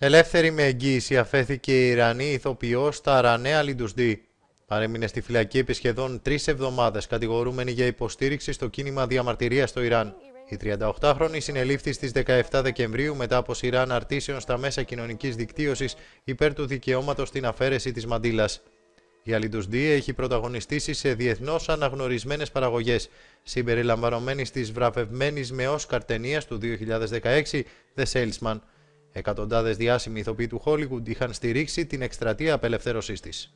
Ελεύθερη με εγγύηση αφέθηκε η Ιρανή ηθοποιός στα Ρανέα Παρέμεινε στη φυλακή επί σχεδόν τρεις εβδομάδες, κατηγορούμενη για υποστήριξη στο κίνημα διαμαρτυρίας στο Ιράν. Η 38χρονη συνελήφθη στις 17 Δεκεμβρίου μετά από σειρά αναρτήσεων στα μέσα κοινωνικής δικτύωσης υπέρ του δικαιώματος στην αφαίρεση της μαντήλας. Η Αλιντουσντή έχει πρωταγωνιστήσει σε διεθνώς αναγνωρισμένες παραγωγές, συμπεριλαμβανομένης της βραβευμένης με Όσκαρ ταινίας του 2016 «The Salesman». Εκατοντάδες διάσημοι ηθοποιοί του Χόλιγουντ είχαν στηρίξει την εκστρατεία απελευθέρωσής της.